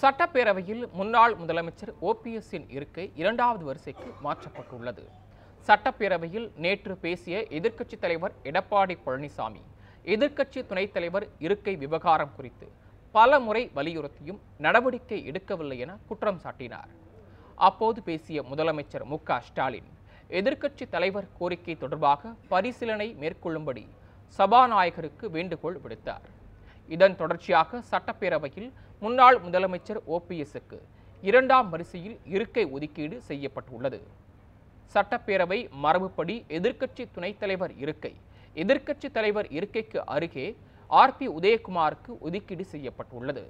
சட்டப்பேரவையில் முன்னாள் முதலமைச்சர் ஓபிஎஸ்ஸின் இருக்கை இரண்டாவது வரிசைக்கு மாற்றப்பட்டுள்ளது சட்டப்பேரவையில் நேற்று பேசிய எதிர்க்கட்சித் தலைவர் எடப்பாடி பழனிசாமி எதிர்க்கட்சி துணைத் தலைவர் இருக்கை விவகாரம் குறித்து பல முறை வலியுறுத்தியும் நடவடிக்கை எடுக்கவில்லை என குற்றம் சாட்டினார் அப்போது பேசிய முதலமைச்சர் மு ஸ்டாலின் எதிர்க்கட்சி தலைவர் கோரிக்கை தொடர்பாக பரிசீலனை மேற்கொள்ளும்படி சபாநாயகருக்கு வேண்டுகோள் விடுத்தார் இதன் தொடர்ச்சியாக சட்டப்பேரவையில் முன்னாள் முதலமைச்சர் ஓபிஎஸ்க்கு இரண்டாம் வரிசையில் இருக்கை ஒதுக்கீடு செய்யப்பட்டுள்ளது சட்டப்பேரவை மரபுப்படி எதிர்க்கட்சி துணைத் தலைவர் இருக்கை எதிர்க்கட்சி தலைவர் இருக்கைக்கு அருகே ஆர் பி உதயகுமாருக்கு ஒதுக்கீடு செய்யப்பட்டுள்ளது